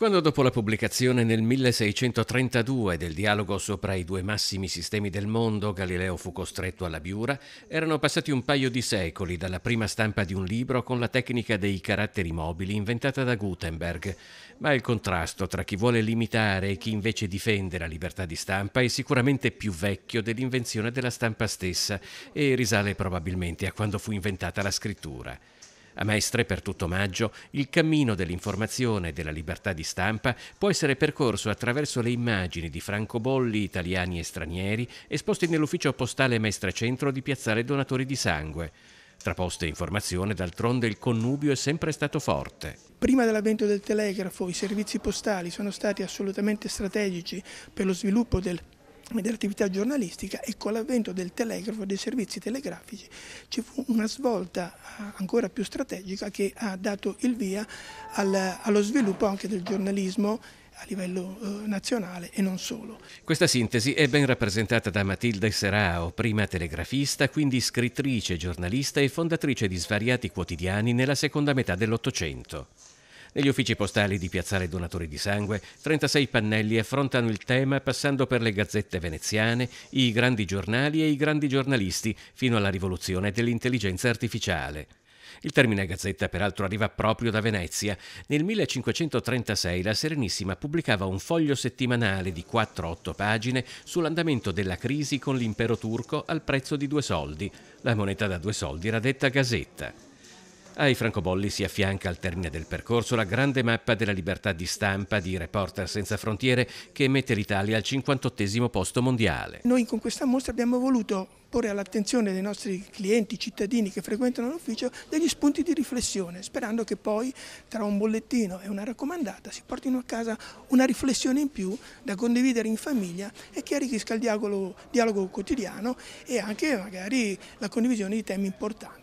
Quando dopo la pubblicazione nel 1632 del dialogo sopra i due massimi sistemi del mondo Galileo fu costretto alla biura, erano passati un paio di secoli dalla prima stampa di un libro con la tecnica dei caratteri mobili inventata da Gutenberg, ma il contrasto tra chi vuole limitare e chi invece difende la libertà di stampa è sicuramente più vecchio dell'invenzione della stampa stessa e risale probabilmente a quando fu inventata la scrittura. A Maestre per tutto maggio il cammino dell'informazione e della libertà di stampa può essere percorso attraverso le immagini di francobolli italiani e stranieri esposti nell'ufficio postale Maestre Centro di Piazzale Donatori di Sangue. Tra poste e informazione, d'altronde il connubio è sempre stato forte. Prima dell'avvento del telegrafo i servizi postali sono stati assolutamente strategici per lo sviluppo del dell'attività giornalistica e con l'avvento del telegrafo e dei servizi telegrafici ci fu una svolta eh, ancora più strategica che ha dato il via al, allo sviluppo anche del giornalismo a livello eh, nazionale e non solo. Questa sintesi è ben rappresentata da Matilde Serao, prima telegrafista, quindi scrittrice, giornalista e fondatrice di svariati quotidiani nella seconda metà dell'Ottocento. Negli uffici postali di Piazzale Donatori di Sangue, 36 pannelli affrontano il tema passando per le gazzette veneziane, i grandi giornali e i grandi giornalisti, fino alla rivoluzione dell'intelligenza artificiale. Il termine gazzetta peraltro arriva proprio da Venezia. Nel 1536 la Serenissima pubblicava un foglio settimanale di 4-8 pagine sull'andamento della crisi con l'impero turco al prezzo di due soldi. La moneta da due soldi era detta gazzetta. Ai francobolli si affianca al termine del percorso la grande mappa della libertà di stampa di Reporter Senza Frontiere che mette l'Italia al 58 posto mondiale. Noi con questa mostra abbiamo voluto porre all'attenzione dei nostri clienti, cittadini che frequentano l'ufficio degli spunti di riflessione, sperando che poi tra un bollettino e una raccomandata si portino a casa una riflessione in più da condividere in famiglia e che arricchisca il dialogo, dialogo quotidiano e anche magari la condivisione di temi importanti.